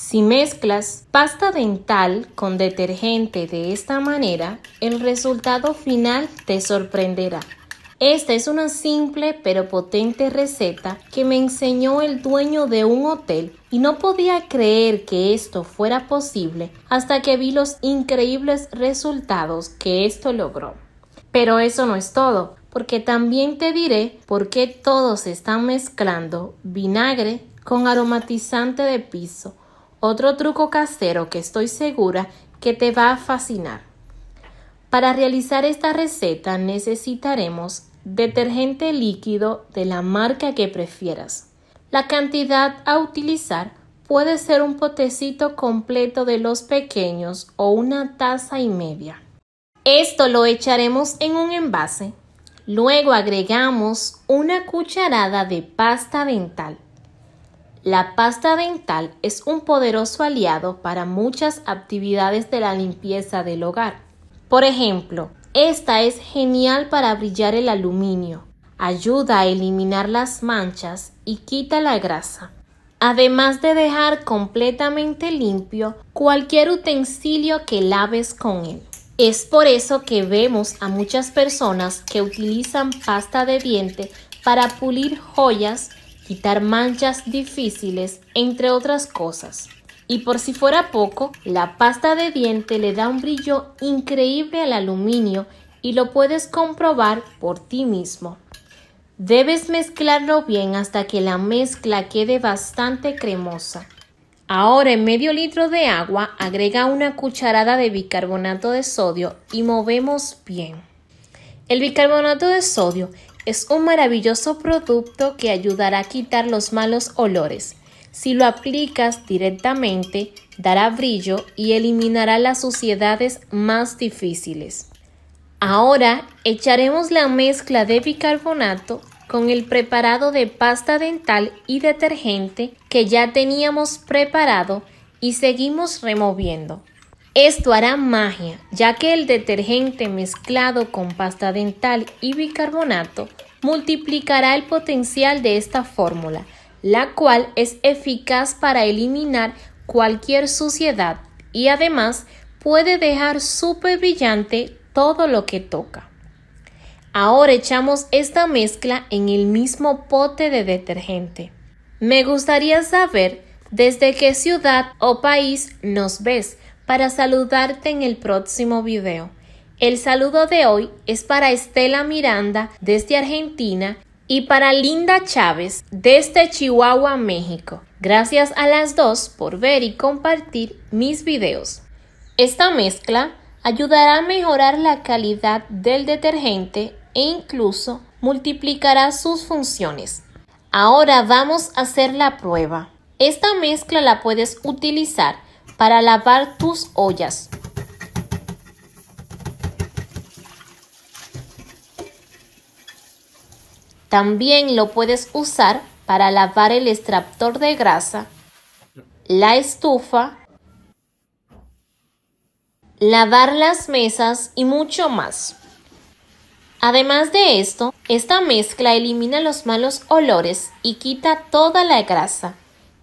Si mezclas pasta dental con detergente de esta manera, el resultado final te sorprenderá. Esta es una simple pero potente receta que me enseñó el dueño de un hotel y no podía creer que esto fuera posible hasta que vi los increíbles resultados que esto logró. Pero eso no es todo, porque también te diré por qué todos están mezclando vinagre con aromatizante de piso otro truco casero que estoy segura que te va a fascinar. Para realizar esta receta necesitaremos detergente líquido de la marca que prefieras. La cantidad a utilizar puede ser un potecito completo de los pequeños o una taza y media. Esto lo echaremos en un envase. Luego agregamos una cucharada de pasta dental. La pasta dental es un poderoso aliado para muchas actividades de la limpieza del hogar. Por ejemplo, esta es genial para brillar el aluminio, ayuda a eliminar las manchas y quita la grasa. Además de dejar completamente limpio cualquier utensilio que laves con él. Es por eso que vemos a muchas personas que utilizan pasta de diente para pulir joyas quitar manchas difíciles, entre otras cosas. Y por si fuera poco, la pasta de diente le da un brillo increíble al aluminio y lo puedes comprobar por ti mismo. Debes mezclarlo bien hasta que la mezcla quede bastante cremosa. Ahora en medio litro de agua agrega una cucharada de bicarbonato de sodio y movemos bien. El bicarbonato de sodio es un maravilloso producto que ayudará a quitar los malos olores. Si lo aplicas directamente, dará brillo y eliminará las suciedades más difíciles. Ahora echaremos la mezcla de bicarbonato con el preparado de pasta dental y detergente que ya teníamos preparado y seguimos removiendo. Esto hará magia, ya que el detergente mezclado con pasta dental y bicarbonato multiplicará el potencial de esta fórmula, la cual es eficaz para eliminar cualquier suciedad y además puede dejar súper brillante todo lo que toca. Ahora echamos esta mezcla en el mismo pote de detergente. Me gustaría saber desde qué ciudad o país nos ves para saludarte en el próximo video. El saludo de hoy es para Estela Miranda desde Argentina y para Linda Chávez desde Chihuahua, México. Gracias a las dos por ver y compartir mis videos. Esta mezcla ayudará a mejorar la calidad del detergente e incluso multiplicará sus funciones. Ahora vamos a hacer la prueba. Esta mezcla la puedes utilizar para lavar tus ollas. También lo puedes usar para lavar el extractor de grasa, la estufa, lavar las mesas y mucho más. Además de esto, esta mezcla elimina los malos olores y quita toda la grasa.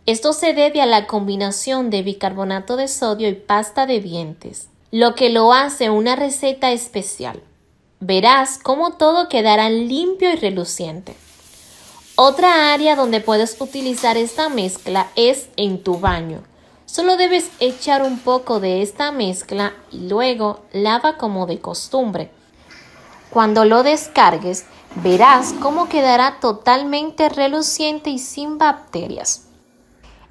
Esto se debe a la combinación de bicarbonato de sodio y pasta de dientes, lo que lo hace una receta especial. Verás cómo todo quedará limpio y reluciente. Otra área donde puedes utilizar esta mezcla es en tu baño. Solo debes echar un poco de esta mezcla y luego lava como de costumbre. Cuando lo descargues, verás cómo quedará totalmente reluciente y sin bacterias.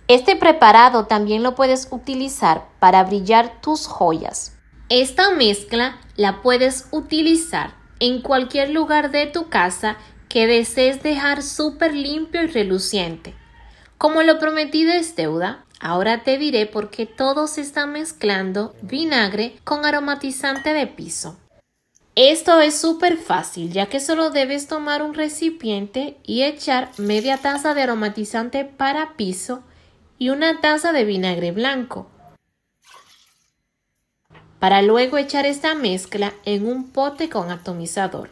Este preparado también lo puedes utilizar para brillar tus joyas. Esta mezcla la puedes utilizar en cualquier lugar de tu casa que desees dejar súper limpio y reluciente. Como lo prometí, es deuda, ahora te diré por qué todo se está mezclando vinagre con aromatizante de piso. Esto es súper fácil ya que solo debes tomar un recipiente y echar media taza de aromatizante para piso y una taza de vinagre blanco, para luego echar esta mezcla en un pote con atomizador.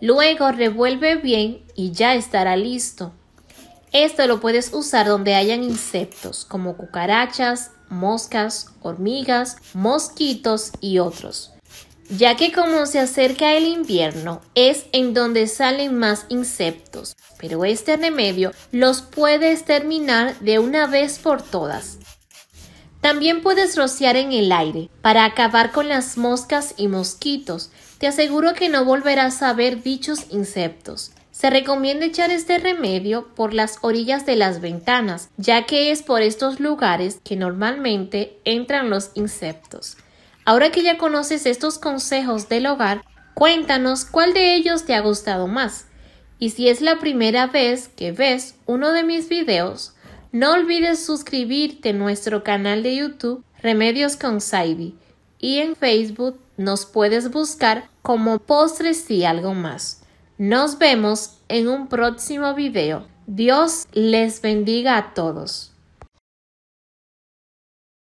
Luego revuelve bien y ya estará listo. Esto lo puedes usar donde hayan insectos como cucarachas, moscas, hormigas, mosquitos y otros ya que como se acerca el invierno es en donde salen más insectos, pero este remedio los puedes terminar de una vez por todas. También puedes rociar en el aire para acabar con las moscas y mosquitos. Te aseguro que no volverás a ver dichos insectos. Se recomienda echar este remedio por las orillas de las ventanas, ya que es por estos lugares que normalmente entran los insectos. Ahora que ya conoces estos consejos del hogar, cuéntanos cuál de ellos te ha gustado más. Y si es la primera vez que ves uno de mis videos, no olvides suscribirte a nuestro canal de YouTube Remedios con Saibi y en Facebook nos puedes buscar como Postres y algo más. Nos vemos en un próximo video. Dios les bendiga a todos.